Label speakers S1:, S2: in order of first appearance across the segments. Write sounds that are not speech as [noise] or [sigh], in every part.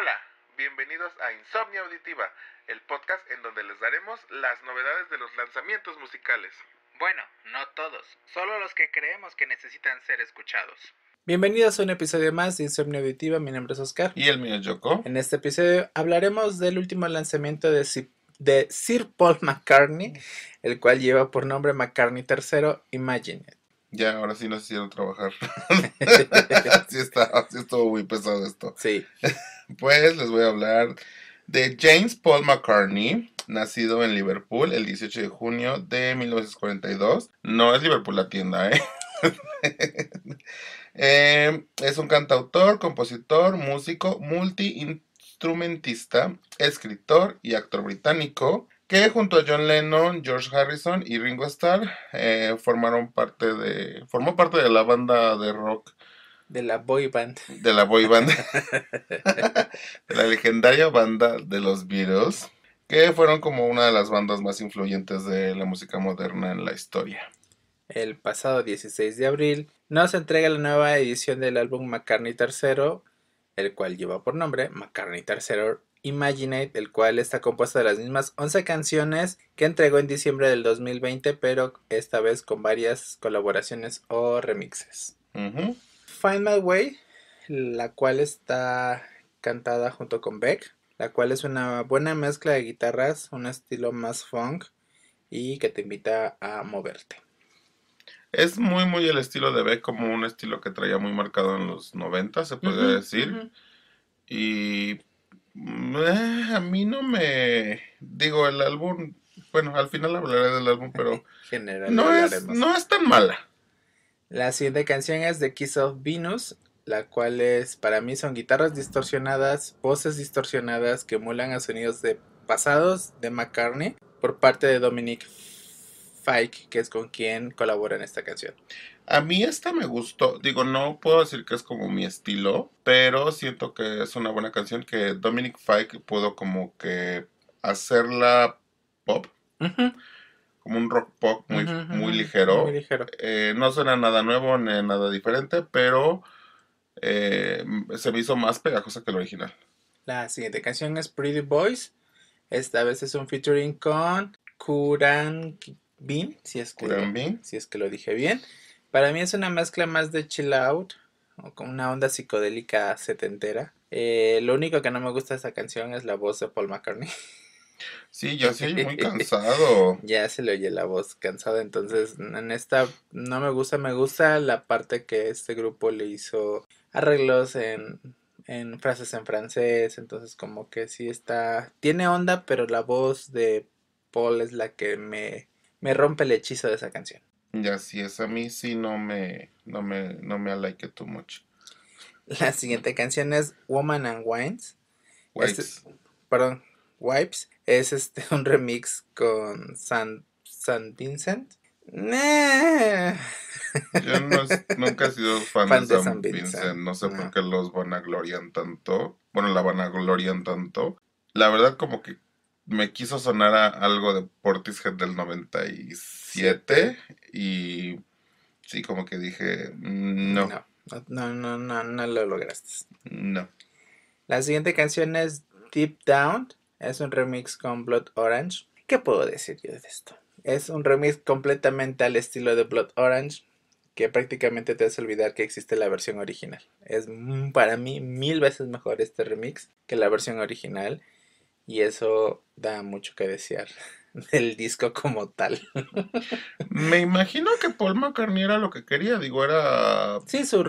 S1: Hola, bienvenidos a Insomnia Auditiva, el podcast en donde les daremos las novedades de los lanzamientos musicales. Bueno, no todos, solo los que creemos que necesitan ser escuchados.
S2: Bienvenidos a un episodio más de Insomnia Auditiva, mi nombre es Oscar. Y
S1: el mío es Yoko.
S2: En este episodio hablaremos del último lanzamiento de Sir Paul McCartney, el cual lleva por nombre McCartney III
S1: Imagine. It. Ya, ahora sí nos hicieron trabajar. [laughs] sí, está, sí estuvo muy pesado esto. Sí. Pues les voy a hablar de James Paul McCartney, nacido en Liverpool el 18 de junio de 1942. No es Liverpool la tienda, ¿eh? [laughs] ¿eh? es un cantautor, compositor, músico, multiinstrumentista, escritor y actor británico que junto a John Lennon, George Harrison y Ringo Starr eh, formaron parte de, formó parte de la banda de rock de la boy band. De la boy band. de [laughs] la legendaria banda de los Beatles, que fueron como una de las bandas más influyentes de la música moderna en la historia.
S2: El pasado 16 de abril nos entrega la nueva edición del álbum McCartney III, el cual lleva por nombre McCartney III Imaginate, el cual está compuesto de las mismas 11 canciones que entregó en diciembre del 2020, pero esta vez con varias colaboraciones o remixes. Find My Way, la cual está cantada junto con Beck, la cual es una buena mezcla de guitarras, un estilo más funk y que te invita a moverte.
S1: Es muy, muy el estilo de Beck, como un estilo que traía muy marcado en los 90, se podría decir. Y eh, a mí no me... Digo, el álbum, bueno, al final hablaré del álbum, pero... [laughs] no, no es tan mala.
S2: La siguiente canción es de Kiss of Venus, la cual es, para mí son guitarras distorsionadas, voces distorsionadas que emulan a sonidos de pasados de McCartney por parte de Dominic Fike, que es con quien
S1: colabora en esta canción. A mí esta me gustó, digo, no puedo decir que es como mi estilo, pero siento que es una buena canción que Dominic Fike pudo como que hacerla pop un rock pop muy, muy ligero. Eh, no suena nada nuevo ni nada diferente, pero eh, se me hizo más pegajosa que el original. La siguiente canción es Pretty Boys.
S2: Esta vez es un featuring con Kuran Bin, si es que, Si es que lo dije bien. Para mí es una mezcla más de chill out, o con una onda psicodélica setentera. Eh, lo único que no me gusta de esta canción es la voz de Paul McCartney. [laughs]
S1: Sí, ya se muy [laughs] cansado.
S2: ya se le oye la voz cansada. Entonces, en esta no me gusta, me gusta la parte que este grupo le hizo arreglos en, frases en francés. Entonces, como que sí está. Tiene onda, pero la voz de Paul es la que me, me rompe el hechizo de esa canción.
S1: ya así es, a mí sí no me, no me, no me like too La
S2: siguiente canción es Woman and Wines. Este, perdón, Wipes es este, [laughs] un remix con San, San Vincent. Yo
S1: nunca he sido fan, de, San, Vincent. no sé por qué los van a vanaglorian tanto. Bueno, la van a vanaglorian tanto. La verdad como que me quiso sonar a algo de Portishead del 97 y sí, como que dije, mm, no.
S2: No, no, no, no, no lo lograste. No. La siguiente canción es Deep Down es un remix con Blood Orange. ¿Qué puedo decir yo de esto? Es un remix completamente al estilo de Blood Orange que prácticamente te hace olvidar que existe la versión original. Es para mí mil veces mejor este remix que la versión original y eso da mucho que desear [laughs] del disco como tal. [laughs]
S1: Me imagino que Paul McCartney era lo que quería, digo, era... Sí, su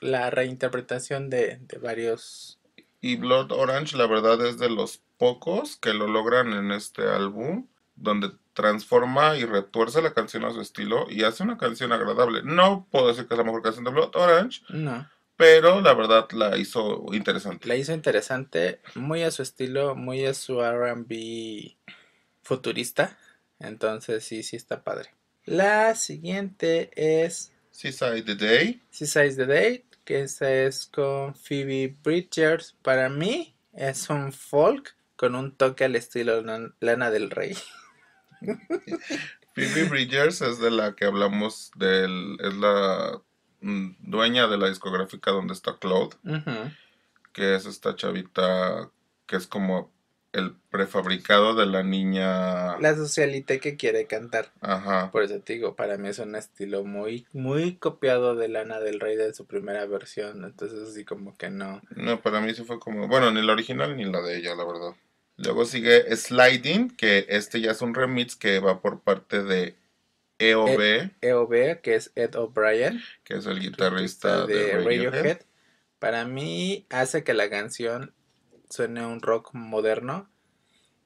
S1: la reinterpretación de, de varios... Y Blood Orange, la verdad, es de los pocos que lo logran en este álbum, donde transforma y retuerce la canción a su estilo y hace una canción agradable. No puedo decir que es la mejor canción de Blood Orange. No. Pero la verdad la hizo interesante. La hizo interesante, muy a su estilo, muy a su RB
S2: futurista. Entonces sí, sí está padre. La siguiente es... Seaside the Day. Seaside the Day, que esta es con Phoebe Bridgers. Para mí es un folk con un toque al estilo
S1: Lana del Rey. Pippi Bridgers es de la que hablamos, del, es la mm, dueña de la discográfica donde está Claude. que es esta chavita que es como el prefabricado de la niña. La
S2: socialite que quiere cantar.
S1: Ajá. Por eso te digo, para mí es
S2: un estilo muy, muy copiado de Lana del Rey de su primera versión. Entonces, así como
S1: que no. No, para mí se fue como. Bueno, ni la original ni la de ella, la verdad. Luego sigue Sliding, que este ya es un remix que va por parte de EOB. EOB, que es Ed O'Brien. Que es el guitarrista de, Radiohead. Para
S2: mí hace que la canción suene un rock moderno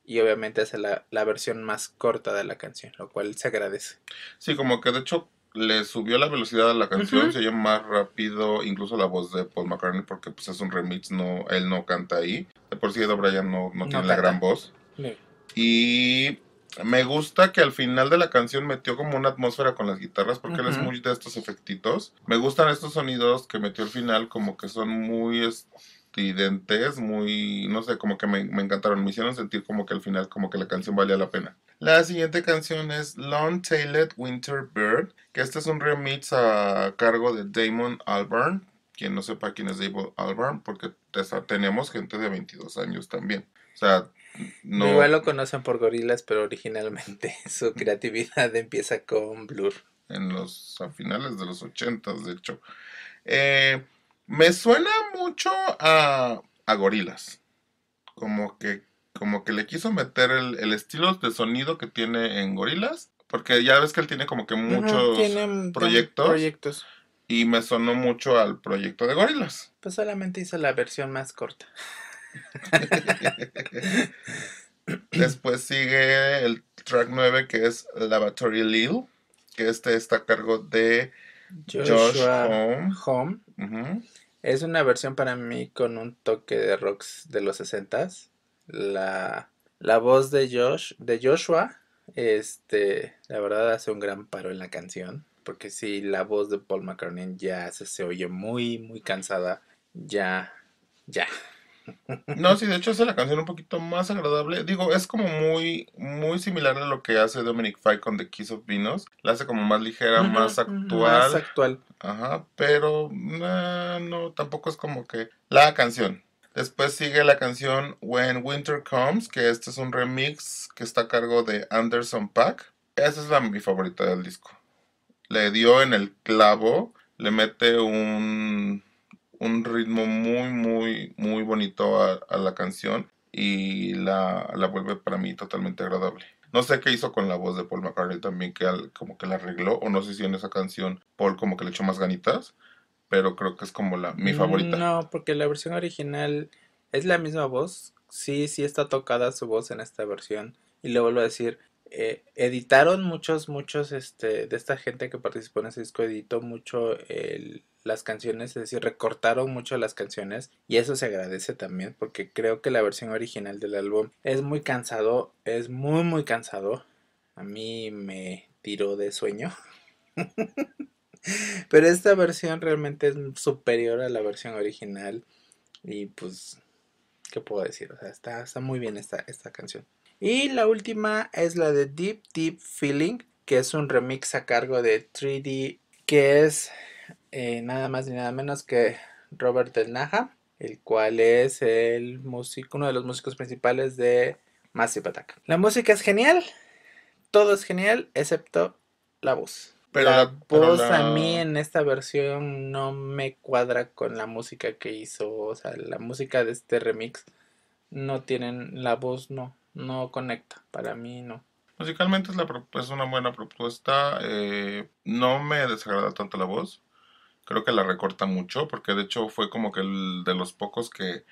S2: y
S1: obviamente es la, la, versión más corta de la canción, lo cual se agradece. Sí, como que de hecho le subió la velocidad a la canción, se oye más rápido, incluso la voz de Paul McCartney, porque pues es un remix, no, él no canta ahí. De por sí Ed O'Brien no, no, tiene la gran voz. Y me gusta que al final de la canción metió como una atmósfera con las guitarras, porque él es muy de estos efectitos. Me gustan estos sonidos que metió al final, como que son muy estridentes, muy, no sé, como que me, me encantaron. Me hicieron sentir como que al final, como que la canción valía la pena. La siguiente canción es Long Tailed Winter Bird, que este es un remix a cargo de Damon Albarn. Quien no sepa quién es Damon Albarn, porque tenemos gente de 22 años también. O sea, no. Igual lo
S2: conocen por gorilas, pero originalmente [laughs] su creatividad empieza con Blur.
S1: En los, a finales de los 80, de hecho. Eh, me suena mucho a, a gorilas. Como que como que le quiso meter el, estilo de sonido que tiene en Gorilas, porque ya ves que él tiene como que muchos proyectos, Y me sonó mucho al proyecto de Gorilas. Pues solamente hizo la versión más corta. [laughs] Después sigue el track 9 que es Lavatory Lil, que este está a cargo de Joshua Josh Home. Es una versión
S2: para mí con un toque de rocks de los 60s la, la voz de, Josh, de Joshua, este, la verdad hace un gran paro en la canción, porque si la voz de Paul McCartney ya se, oye muy, muy cansada, ya,
S1: ya. [laughs] No, sí, de hecho hace la canción un poquito más agradable. Digo, es como muy, muy similar a lo que hace Dominic Fike con The Kiss of Venus. La hace como más ligera, más actual. Más actual. Ajá, pero no, tampoco es como que la canción. Después sigue la canción When Winter Comes, que este es un remix que está a cargo de Anderson Pack. Esa es la, mi favorita del disco. Le dio en el clavo, le mete un, un ritmo muy, muy, muy bonito a, la canción y la, vuelve para mí totalmente agradable. No sé qué hizo con la voz de Paul McCartney también, que como que la arregló, o no sé si en esa canción Paul como que le echó más ganitas, pero creo que es como la mi favorita.
S2: No, porque la versión original es la misma voz. Sí, sí está tocada su voz en esta versión. Y le vuelvo a decir, eh, editaron muchos, muchos este, de esta gente que participó en ese disco, editó mucho las canciones, es decir, recortaron mucho las canciones y eso se agradece también porque creo que la versión original del álbum es muy cansado, es muy, muy cansado. A mí me tiró de sueño. [laughs] [laughs] Pero esta versión realmente es superior a la versión original. Y pues, ¿qué puedo decir? O sea, está, muy bien esta, canción. Y la última es la de Deep Deep Feeling, que es un remix a cargo de 3D, que es eh, nada más ni nada menos que Robert Del Naja, el cual es el músico, uno de los músicos principales de Massive Attack. La música es genial, todo es genial, excepto la voz. Pero la, voz a mí en esta versión no me cuadra con la música que hizo. O sea, la música de este remix no tienen. La voz no. No conecta. Para mí no.
S1: Musicalmente es, la, una buena propuesta. Eh, no me desagrada tanto la voz. Creo que la recorta mucho. Porque de hecho fue como que el de los pocos que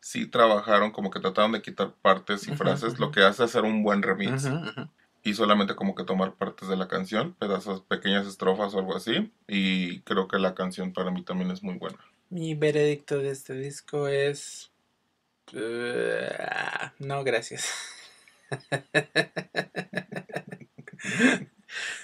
S1: sí trabajaron, como que trataron de quitar partes y frases, lo que hace hacer un buen remix y solamente como que tomar partes de la canción, pedazos, pequeñas estrofas o algo así. Y creo que la canción para mí también es muy buena.
S2: Mi veredicto de este disco es... Ah, no, gracias. [laughs]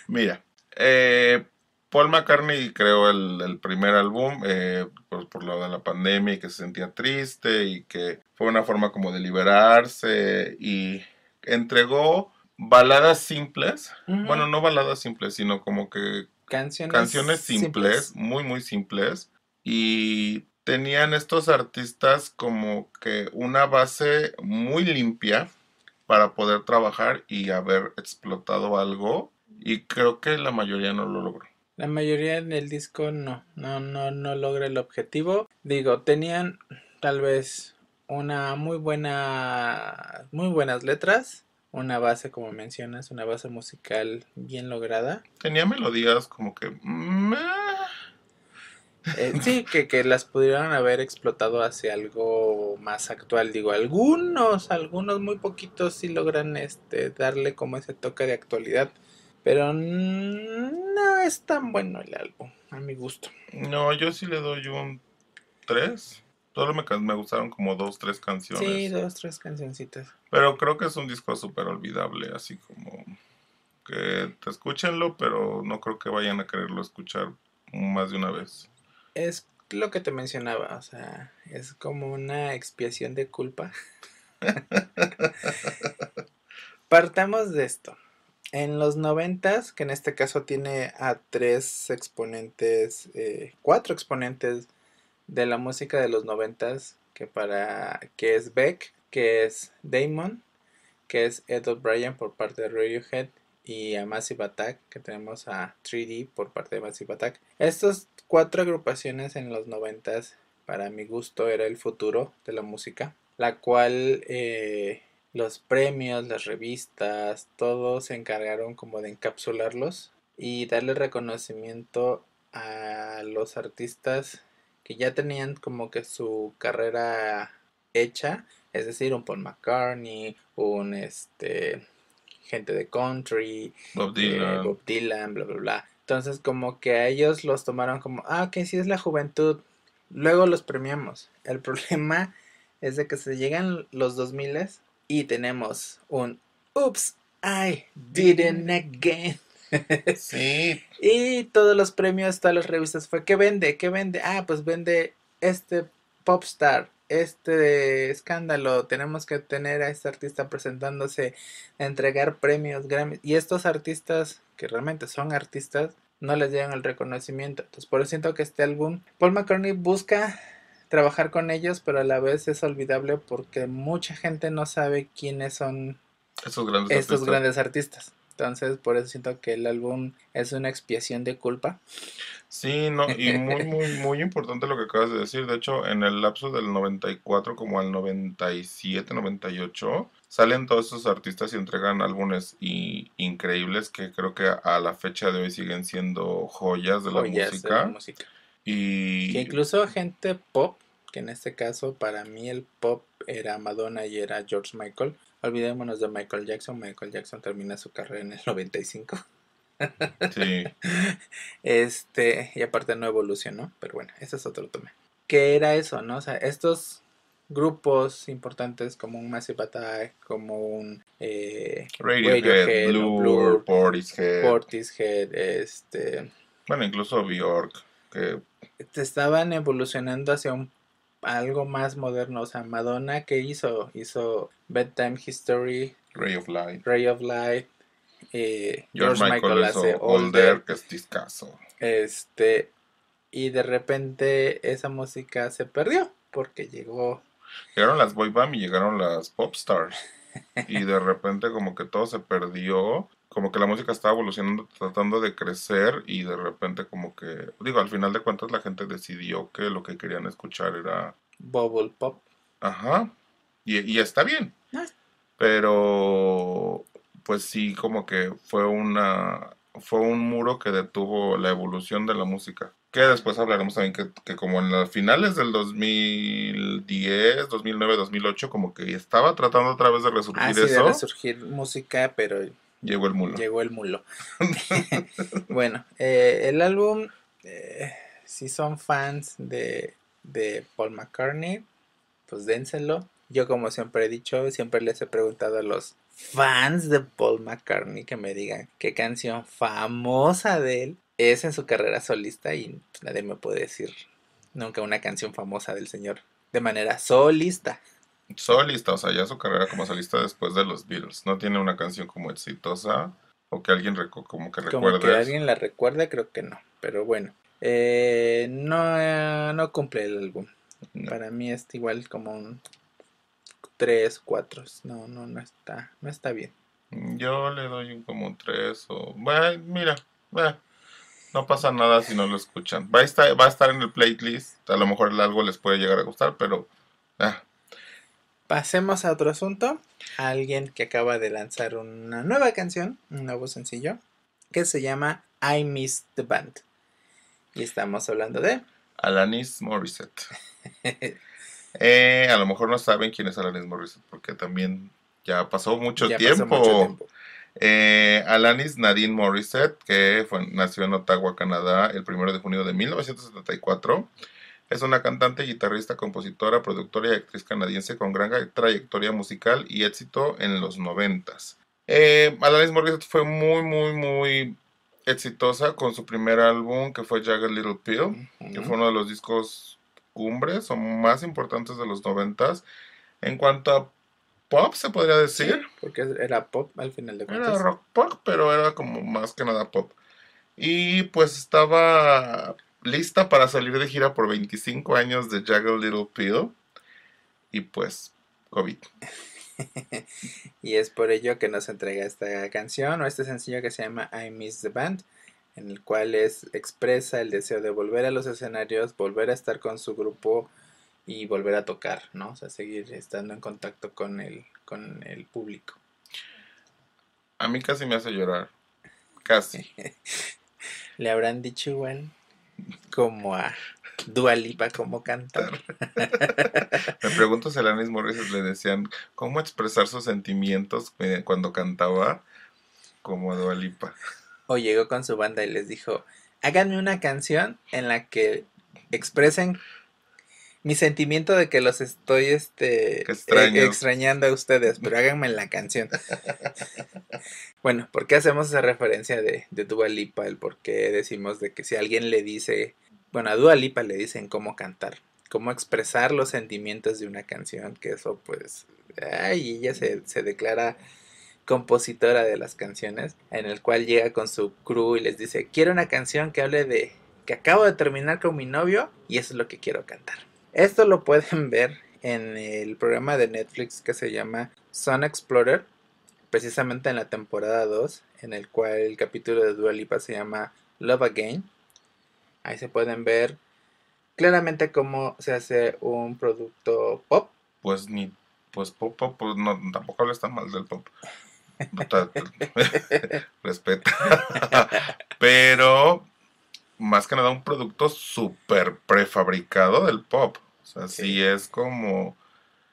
S1: Mira, eh, Paul McCartney creó el, primer álbum eh, por, por, lo de la pandemia y que se sentía triste y que fue una forma como de liberarse y entregó baladas simples. Bueno, no baladas simples, sino como que canciones, canciones simples, muy, muy simples. Y tenían estos artistas como que una base muy limpia para poder trabajar y haber explotado algo. Y creo que la mayoría no lo logró.
S2: La mayoría en el disco no, no, no, no logra el objetivo. Digo, tenían tal vez una muy buena, muy buenas letras, una base, como mencionas, una base musical bien lograda.
S1: Tenía melodías como que... Mm, eh".
S2: Eh, sí, que, que, las pudieron haber explotado hacia algo más actual. Digo, algunos, algunos muy poquitos sí logran este, darle como ese toque de actualidad. Pero no es tan bueno el álbum,
S1: a mi gusto. No, yo sí le doy un 3. Solo me, gustaron como dos, tres canciones. Sí,
S2: dos, tres cancioncitas.
S1: Pero creo que es un disco súper olvidable, así como que te escúchenlo, pero no creo que vayan a quererlo escuchar más de una vez. Es lo que te mencionaba, o sea,
S2: es como una expiación de culpa. [laughs] Partamos de esto. En los noventas, que en este caso tiene a tres exponentes, eh, cuatro exponentes de la música de los noventas que para que es Beck, que es Damon, que es Ed O'Brien por parte de Radiohead y a Massive Attack, que tenemos a 3D por parte de Massive Attack. Estas cuatro agrupaciones en los noventas, para mi gusto, era el futuro de la música, la cual eh, los premios, las revistas, todos se encargaron como de encapsularlos y darle reconocimiento a los artistas ya tenían como que su carrera hecha, es decir, un Paul McCartney, un este gente de country, Bob eh, Dylan, bla bla bla. Entonces como que a ellos los tomaron como, ah, que sí es la juventud, luego los premiamos. El [laughs] problema es de que se llegan los 2000 y tenemos un, oops, I didn't again. [laughs] sí. Y todos los premios, todas las revistas fue, ¿qué vende? ¿Qué vende? Ah, pues vende este popstar, este escándalo, tenemos que tener a este artista presentándose entregar premios, Grammy. Y estos artistas, que realmente son artistas, no les llegan el reconocimiento. Entonces, por eso siento que este álbum, Paul McCartney busca trabajar con ellos, pero a la vez es olvidable porque mucha gente no sabe quiénes son estos grandes artistas. Entonces, por eso siento que el álbum es una expiación de
S1: culpa. Sí, no, y [laughs] muy, muy, muy importante lo que acabas de decir. De hecho, en el lapso del 94 como al 97, 98, salen todos estos artistas y entregan álbumes increíbles que creo que a la fecha de hoy siguen siendo joyas de la, música. Y... incluso gente pop, que en
S2: este caso para mí el pop era Madonna y era George Michael, olvidémonos de Michael Jackson. Michael Jackson termina su carrera en el 95.
S1: [laughs] Sí.
S2: Este, y aparte no evolucionó, pero bueno, ese es otro tema. ¿Qué era eso, no? O sea, estos grupos importantes como un Massive Attack, como un eh, Radiohead, Portishead, Portishead, este...
S1: Bueno, incluso Bjork, que...
S2: Estaban evolucionando hacia un algo más moderno. O sea, Madonna, ¿qué hizo? Hizo Bedtime History, Ray of Light, Ray of Light, eh, Michael, Older, que es
S1: discaso.
S2: Este, y de repente esa música se perdió
S1: porque llegó. Llegaron las boy band y llegaron las pop stars. [laughs] y de repente como que todo se perdió como que la música estaba evolucionando, tratando de crecer y de repente como que, digo, al final de cuentas la gente decidió que lo que querían escuchar era... Bubble Pop. Ajá. Y, y está bien. Pero, pues sí, como que fue una... Fue un muro que detuvo la evolución de la música. Que después hablaremos también que, como en las finales del 2010, 2009, 2008, como que estaba tratando otra vez de resurgir ah, sí, eso. resurgir música, pero Llegó el mulo. Llegó el mulo. [laughs] [laughs] bueno, eh,
S2: el álbum, eh, si son fans de, de Paul McCartney, pues dénselo. Yo como siempre he dicho, siempre les he preguntado a los fans de Paul McCartney que me digan qué canción famosa de él es en su carrera solista y nadie me puede decir nunca una canción famosa del señor
S1: de manera solista solista, o sea, ya su carrera como solista después de los Beatles. No tiene una canción como exitosa o que alguien como que recuerde. que alguien la recuerda, creo que no. Pero bueno,
S2: eh, no, eh, no cumple el álbum. Para mí es igual como un 3, 4. No, no, no está, no está bien.
S1: Mm, yo le doy un como 3 o... Bueno, mira, eh, No pasa nada si no lo escuchan. Va a, estar, va a estar en el playlist. A lo mejor algo les puede llegar a gustar, pero...
S2: Pasemos a otro asunto. Alguien que acaba de lanzar una nueva canción, un nuevo sencillo, que se llama I Miss the Band.
S1: Y estamos hablando de... Alanis Morissette. [laughs] Eh, a lo mejor no saben quién es Alanis Morissette porque también ya pasó mucho tiempo. Eh, Alanis Nadine Morissette, que fue, nació en Ottawa, Canadá, el 1 de junio de 1974. Es una cantante, guitarrista, compositora, productora y actriz canadiense con gran trayectoria musical y éxito en los noventas. Eh, Alanis Morissette fue muy, muy, muy exitosa con su primer álbum que fue Jagged Little Pill, que fue uno de los discos cumbres o más importantes de los noventas. En cuanto a pop, se podría decir. porque era pop al final de cuentas. Era rock pop, pero era como más que nada pop. Y pues estaba lista para salir de gira por 25 años de Jaggle Little Pill y pues COVID. [laughs] y es por ello
S2: que nos entrega esta canción o este sencillo que se llama I Miss the Band, en el cual es, expresa el deseo de volver a los escenarios, volver a estar con su grupo y volver a tocar, ¿no? O sea, seguir estando en contacto con el, con el público.
S1: A mí casi me hace llorar. Casi.
S2: [laughs] Le habrán dicho igual
S1: como a Dualipa como cantar. Me pregunto si a misma Morris le decían cómo expresar sus sentimientos eh, cuando cantaba como Dualipa. O llegó con su banda y les dijo,
S2: háganme una canción en la que expresen mi sentimiento de que los estoy este e-, extrañando a ustedes, pero háganme la canción. [laughs] bueno, ¿por qué hacemos esa referencia de, de Dua Lipa? El por qué decimos de que si alguien le dice, bueno, a Dua Lipa le dicen cómo cantar, cómo expresar los sentimientos de una canción, que eso pues, ay, ella se, se declara compositora de las canciones, en el cual llega con su crew y les dice, quiero una canción que hable de que acabo de terminar con mi novio y eso es lo que quiero cantar. Esto lo pueden ver en el programa de Netflix que se llama Sun Explorer, precisamente en la temporada 2, en el cual el capítulo de Dua Lipa se llama Love Again. Ahí se pueden ver claramente cómo se hace un
S1: producto pop. Pues ni pues pop, pop, pues no, tampoco hablas tan mal del pop. [laughs] Respeta. [laughs] Pero más que nada un producto súper prefabricado del pop. O sea, es como...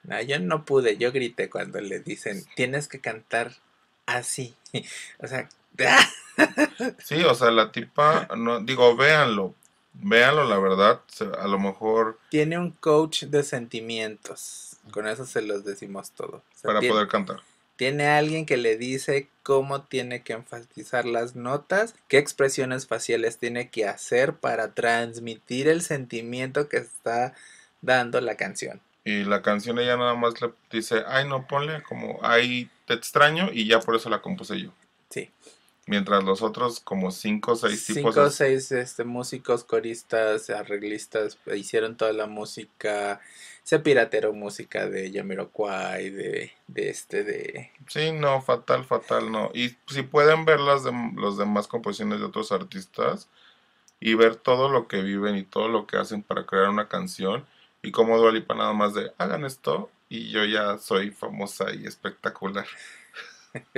S1: No, yo no pude, yo grité cuando le dicen, tienes que cantar
S2: así. [laughs] o sea...
S1: [laughs] sí, o sea, la tipa, no, digo, véanlo, véanlo, la verdad, a lo mejor... Tiene un coach de
S2: sentimientos, con eso se los decimos todo. para poder cantar. Tiene alguien que le dice cómo tiene que enfatizar las notas, qué expresiones faciales tiene que hacer para transmitir el sentimiento que está dando la canción.
S1: Y la canción ella nada más le dice, ay no, ponle como, ay, te extraño y ya por eso la compuse yo. Sí. Mientras los otros como cinco o seis tipos... Cinco o
S2: seis este, músicos, coristas, arreglistas hicieron toda la música,
S1: se piratero música de Jamiroquai, de, de este, de... Sí, no, fatal, fatal, no. Y si pueden ver las, de, demás composiciones de otros artistas y ver todo lo que viven y todo lo que hacen para crear una canción y como Dualipa nada más de hagan esto y yo ya soy famosa y espectacular. [laughs]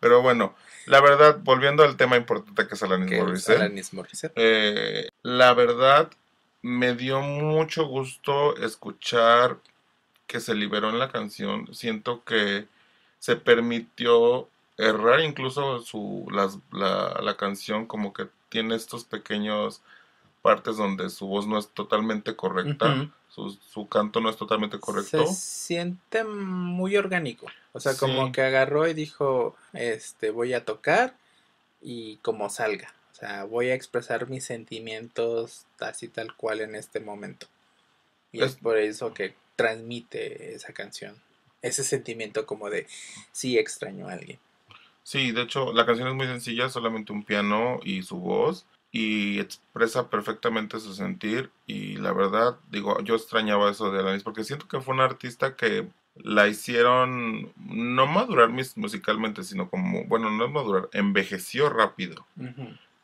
S1: Pero bueno, la verdad, volviendo al tema importante que es Alanis Morissette. Alanis eh, la verdad, me dio mucho gusto escuchar que se liberó en la canción. Siento que se permitió errar incluso su, la, la, canción, como que tiene estos pequeños partes donde su voz no es totalmente correcta, su, canto no es totalmente correcto. Se
S2: siente muy orgánico, o sea, como que agarró y dijo, este, voy a tocar y como salga. O sea, voy a expresar mis sentimientos así tal cual en este momento. Y pues es, por eso que transmite esa canción. Ese sentimiento como de sí extraño
S1: a alguien. Sí, de hecho, la canción es muy sencilla, solamente un piano y su voz y expresa perfectamente su sentir y la verdad digo yo extrañaba eso de Alanis porque siento que fue una artista que la hicieron no madurar musicalmente sino como bueno no madurar envejeció rápido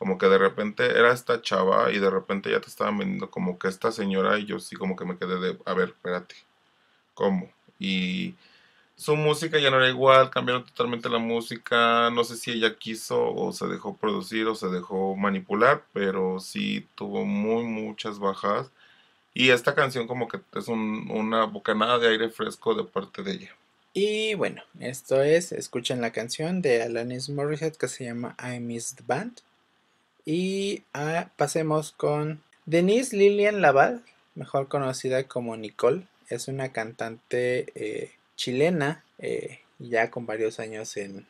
S1: como que de repente era esta chava y de repente ya te estaban viendo como que esta señora y yo sí como que me quedé de, a ver, espérate, ¿cómo? Y su música ya no era igual, cambiaron totalmente la música, no sé si ella quiso o se dejó producir o se dejó manipular, pero sí tuvo muy muchas bajas y esta canción como que es una bocanada de aire fresco de parte de ella. Y bueno,
S2: esto es, escuchen la canción de Alanis Morissette que se llama I Missed Band. Y ah, pasemos con Denise Lilian Laval, mejor conocida como Nicole. Es una cantante eh, chilena, eh, ya con varios años en,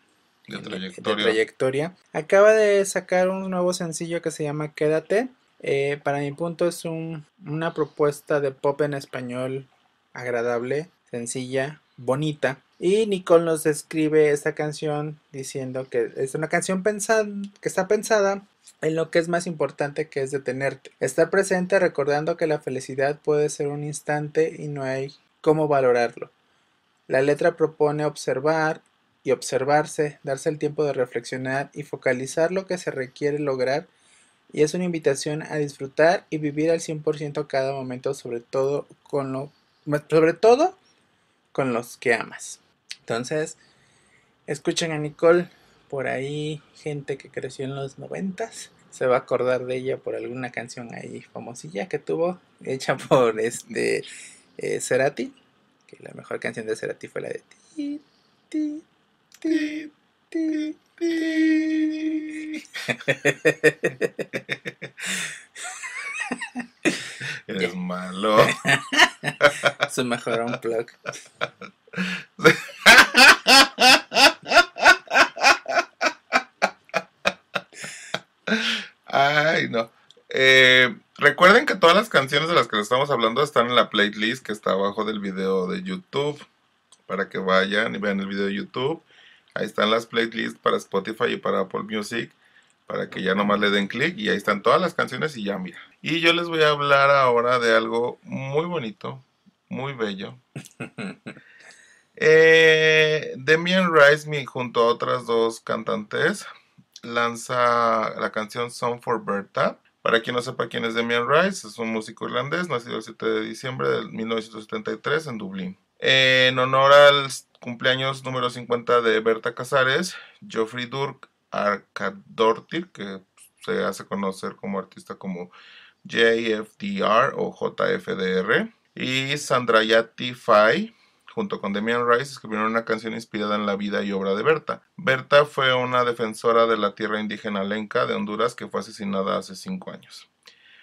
S2: trayectoria. Acaba de sacar un nuevo sencillo que se llama Quédate. Eh, para mi punto es una propuesta de pop en español agradable, sencilla, bonita. Y Nicole nos describe esta canción diciendo que es una canción pensada, que está pensada en lo que es más importante que es detenerte. Estar presente recordando que la felicidad puede ser un instante y no hay cómo valorarlo. La letra propone observar y observarse, darse el tiempo de reflexionar y focalizar lo que se requiere lograr y es una invitación a disfrutar y vivir al 100% cada momento, sobre todo con sobre todo con los que amas. Entonces, escuchen a Nicole por ahí gente que creció en los noventas se va a acordar de ella por alguna canción ahí famosilla que tuvo, hecha [laughs] por este eh, Cerati, que la mejor canción de Cerati fue la de
S1: ti, ti, ti, ti, [laughs] Eres malo. [laughs]
S2: Su mejor unplug.
S1: Ay, no. Eh, recuerden que todas las canciones de las que les estamos hablando están en la playlist que está abajo del video de YouTube. Para que vayan y vean el video de YouTube. Ahí están las playlists para Spotify y para Apple Music. Para que ya nomás le den clic y ahí están todas las canciones y ya mira. Y yo les voy a hablar ahora de algo muy bonito, muy bello. [laughs] Eh, Demian Rice junto a otras dos cantantes lanza la canción Song for Berta Para quien no sepa quién es Demian Rice, es un músico irlandés nacido el 7 de diciembre de 1973 en Dublín. En honor al cumpleaños número 50 de Berta Casares, Geoffrey Durk Arcadortir, que se hace conocer como artista como JFDR o JFDR, y Yati Fay, junto con Demian Rice, escribieron una canción inspirada en la vida y obra de Berta. Berta fue una defensora de la tierra indígena lenca de Honduras que fue asesinada hace cinco años.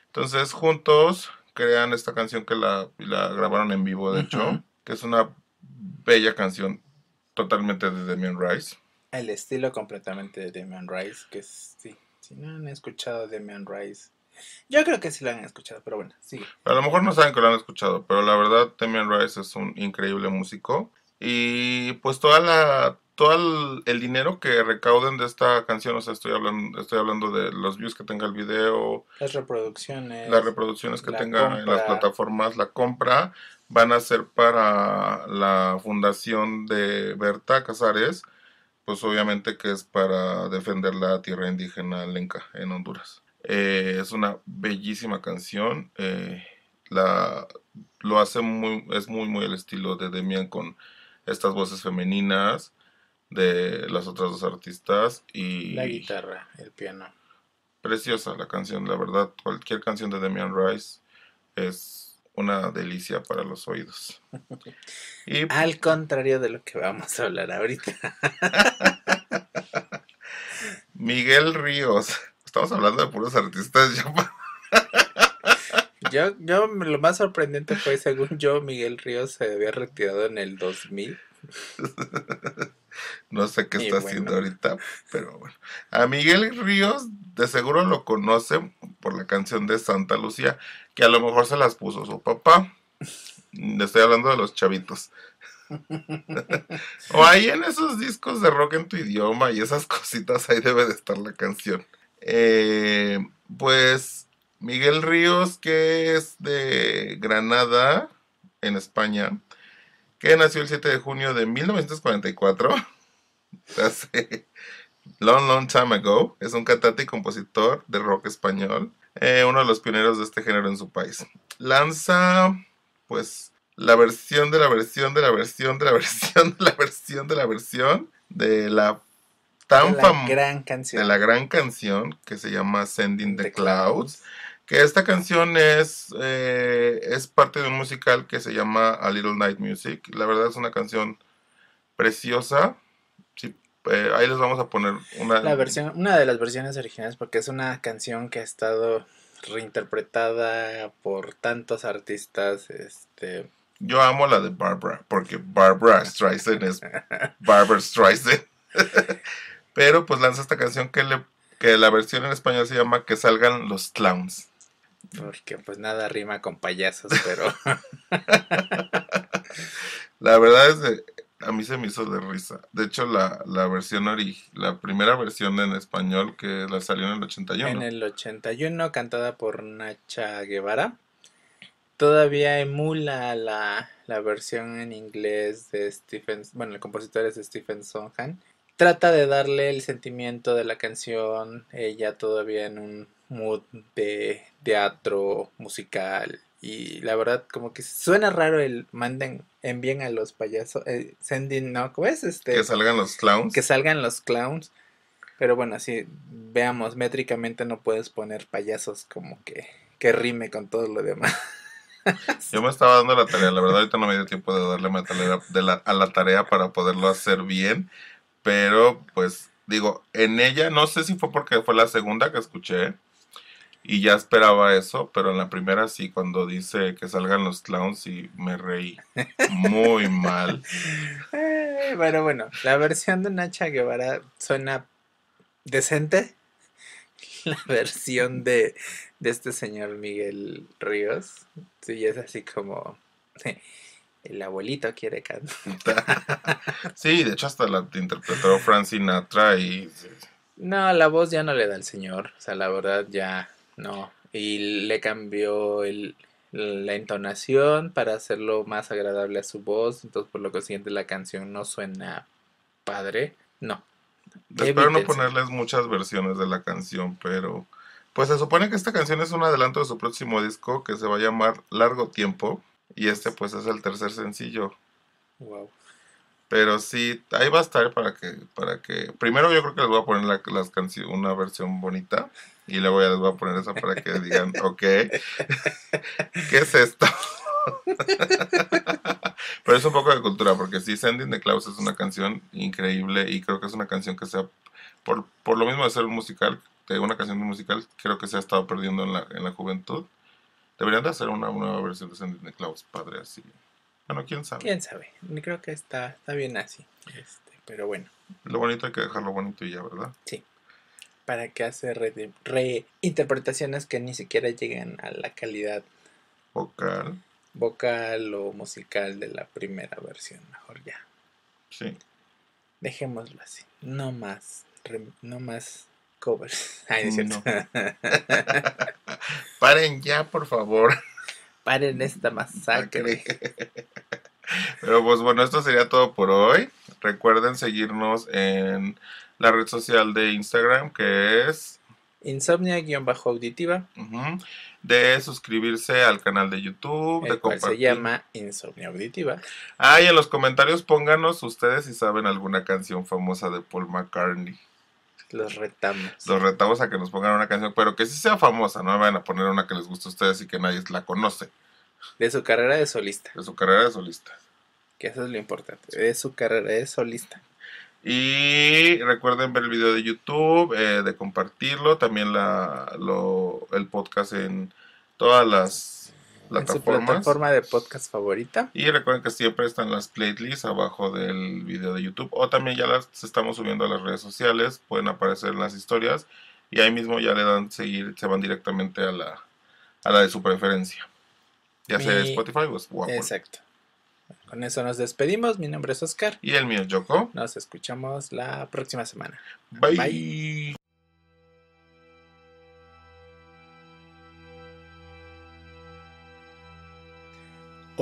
S1: Entonces, juntos crean esta canción que la, grabaron en vivo, de hecho, que es una bella canción totalmente de Demian Rice.
S2: El estilo completamente de Demian Rice, que sí, si no han escuchado Demian Rice, yo creo que sí la han escuchado, pero bueno, sí.
S1: A lo mejor no saben que lo han escuchado, pero la verdad Temien Rice es un increíble músico. Y pues toda la todo el, dinero que recauden de esta canción, o sea, estoy hablando, estoy hablando de los views que tenga el video, las reproducciones, las reproducciones que tengan tenga en las plataformas, la compra, van a ser para la fundación de Berta Casares, pues obviamente que es para defender la tierra indígena lenca en Honduras. Eh, es una bellísima canción. Eh, la, lo hace muy, es muy, muy el estilo de Demian con estas voces femeninas de las otras dos artistas y la guitarra, el piano. Preciosa la canción, la verdad. Cualquier canción de Demian Rice es una delicia para los oídos.
S2: [laughs]
S1: y... Al contrario de lo que vamos a hablar ahorita. [laughs] Miguel Ríos estamos hablando de puros artistas ya.
S2: [laughs] Yo, lo más sorprendente fue, según yo, Miguel
S1: Ríos se había retirado en el 2000. [laughs] no sé qué está haciendo ahorita, pero bueno. A Miguel Ríos de seguro lo conoce... por la canción de Santa Lucía, que a lo mejor se las puso su papá. Le estoy hablando de los chavitos. [laughs] o ahí en esos discos de rock en tu idioma y esas cositas, ahí debe de estar la canción. Eh, pues Miguel Ríos, que es de Granada, en España, que nació el 7 de junio de 1944, [laughs] hace long, long time ago, es un cantante y compositor de rock español, eh, uno de los pioneros de este género en su país. Lanza, pues, la versión de la versión de la versión de la [laughs] versión de la versión de la versión de la tan canción De la gran canción que se llama Sending the, Clouds. Que esta canción es, eh, es parte de un musical que se llama A Little Night Music. La verdad es una canción preciosa. Eh, ahí les vamos a poner una... La versión, una de las versiones
S2: originales porque es una canción que ha estado reinterpretada por tantos artistas. Este...
S1: Yo amo la de Barbara porque Barbara Streisand es [laughs] Barbara Streisand. [laughs] Pero pues lanza esta canción que, que la versión en español se llama Que salgan los clowns. Porque pues nada rima con payasos, pero... [laughs] la verdad es que a mí se me hizo de risa. De hecho, la, versión la primera versión en español que la salió en el 81. En el 81,
S2: cantada por Nacha Guevara. Todavía emula la, la versión en inglés de Stephen... Bueno, el compositor es Stephen Sondheim trata de darle el sentimiento de la canción, ella todavía en un mood de teatro musical. Y la verdad, como que suena raro el manden, envíen a los payasos, eh, sending, ¿no? es este, Que salgan los clowns. Que salgan los clowns. Pero bueno, así veamos, métricamente no puedes poner payasos
S1: como que,
S2: que rime con todo lo demás.
S1: Yo me estaba dando la tarea, la verdad ahorita no me dio tiempo de darle a la tarea para poderlo hacer bien pero pues digo, en ella no sé si fue porque fue la segunda que escuché y ya esperaba eso, pero en la primera sí, cuando dice que salgan los clowns y me reí muy mal. Bueno, [laughs] eh, pero bueno, la versión de Nacha
S2: Guevara suena decente. [laughs] La versión de, de este señor Miguel Ríos, sí, es así como... [laughs]
S1: el abuelito quiere cantar. [laughs] sí, de hecho hasta la interpretó Frank Sinatra y...
S2: No, la voz ya no le da el señor, o sea, la verdad ya no. Y le cambió la entonación para hacerlo más agradable a su voz, entonces por lo que consiguiente la canción no suena padre,
S1: no. Espero no ponerles muchas versiones de la canción, pero... Pues se supone que esta canción es un adelanto de su próximo disco que se va a llamar Largo Tiempo y este pues es el tercer sencillo. Wow. Pero sí, ahí va a estar para que, para que. Primero yo creo que les voy a poner la, las una versión bonita. Y luego ya les voy a poner esa para que digan, [laughs] ok, ¿qué es esto? [laughs] Pero es un poco de cultura, porque sí, Sending the Clouds es una canción increíble y creo que es una canción que sea... por, por lo mismo de ser un musical, una canción musical, creo que se ha estado perdiendo en la, en la juventud. Deberían de hacer una nueva versión de Sandy Clouds padre así. Bueno, quién sabe. Quién
S2: sabe. Creo que está, está bien así. Este, pero bueno.
S1: Lo bonito hay que dejarlo bonito y ya, ¿verdad? Sí.
S2: Para que hace reinterpretaciones que ni siquiera lleguen a la calidad vocal. Vocal o musical de la primera versión, mejor ya. Sí. Dejémoslo así. No más. no más Cover. [laughs] Ay, No. [laughs] Paren ya, por favor. Paren esta masacre.
S1: Pero pues bueno, esto sería todo por hoy. Recuerden seguirnos en la red social de Instagram que es insomnia-auditiva. De suscribirse al canal de YouTube. de se llama Insomnia Auditiva. Ah, y en los comentarios pónganos ustedes si saben alguna canción famosa de Paul McCartney. Los retamos. Los retamos a que nos pongan una canción, pero que sí sea famosa, no me van a poner una que les guste a ustedes y que nadie la conoce. De su carrera de solista. De su carrera de solista. Que eso es lo importante,
S2: de su carrera de solista.
S1: Y recuerden ver el video de YouTube, eh, de compartirlo, también la, el podcast en todas las
S2: su plataforma
S1: de podcast favorita. Y recuerden que siempre están las playlists abajo del video de YouTube. O también ya las estamos subiendo a las redes sociales. Pueden aparecer en las historias. Y ahí mismo ya le dan seguir, se van directamente a la, a la de su preferencia. Ya sea Spotify o Apple. Exacto.
S2: Con eso nos despedimos. Mi nombre es Oscar. Y el mío es Yoko. Nos escuchamos la próxima semana. Bye.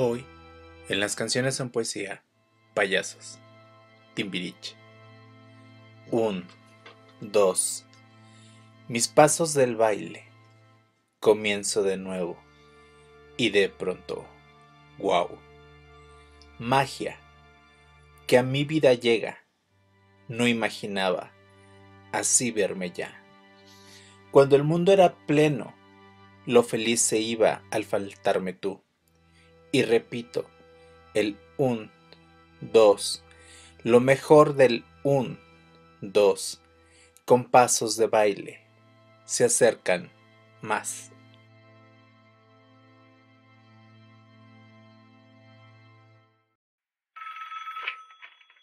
S2: Hoy, en las canciones en poesía, payasos. Timbiriche. Un, dos, Mis pasos del baile. Comienzo de nuevo. Y de pronto. Wow. Magia. Que a mi vida llega. No imaginaba. Así verme ya. Cuando el mundo era pleno, lo feliz se iba al faltarme tú y repito, el 1, 2, lo mejor del 1, 2, con pasos de baile, se acercan
S1: más.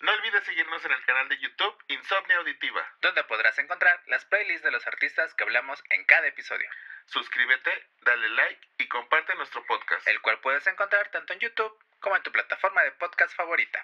S1: No olvides seguirnos en el canal de YouTube Insomnia
S2: Auditiva, donde podrás encontrar las playlists de los artistas que hablamos en cada episodio suscríbete, dale like y comparte nuestro podcast, el cual puedes encontrar tanto en YouTube como en tu plataforma de podcast favorita.